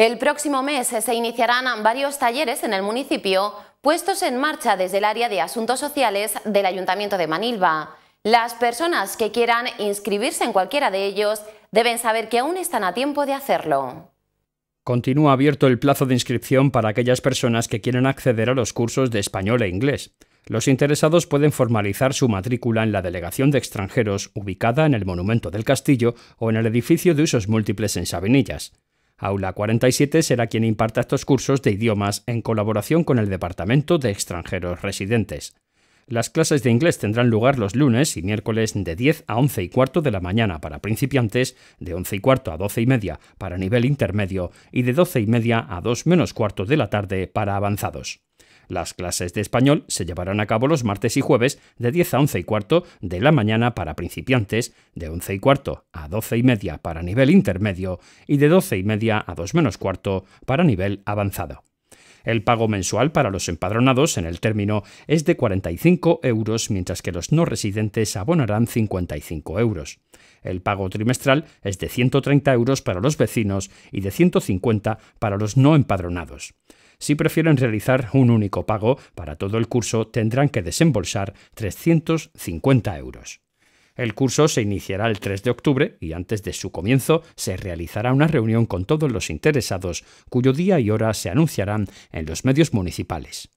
El próximo mes se iniciarán varios talleres en el municipio puestos en marcha desde el área de asuntos sociales del Ayuntamiento de Manilva. Las personas que quieran inscribirse en cualquiera de ellos deben saber que aún están a tiempo de hacerlo. Continúa abierto el plazo de inscripción para aquellas personas que quieran acceder a los cursos de español e inglés. Los interesados pueden formalizar su matrícula en la Delegación de Extranjeros ubicada en el Monumento del Castillo o en el edificio de usos múltiples en Sabinillas. Aula 47 será quien imparta estos cursos de idiomas en colaboración con el Departamento de Extranjeros Residentes. Las clases de inglés tendrán lugar los lunes y miércoles de 10 a 11 y cuarto de la mañana para principiantes, de 11 y cuarto a 12 y media para nivel intermedio y de 12 y media a 2 menos cuarto de la tarde para avanzados. Las clases de español se llevarán a cabo los martes y jueves de 10 a 11 y cuarto de la mañana para principiantes, de 11 y cuarto a 12 y media para nivel intermedio y de 12 y media a 2 menos cuarto para nivel avanzado. El pago mensual para los empadronados en el término es de 45 euros, mientras que los no residentes abonarán 55 euros. El pago trimestral es de 130 euros para los vecinos y de 150 para los no empadronados. Si prefieren realizar un único pago para todo el curso, tendrán que desembolsar 350 euros. El curso se iniciará el 3 de octubre y antes de su comienzo se realizará una reunión con todos los interesados, cuyo día y hora se anunciarán en los medios municipales.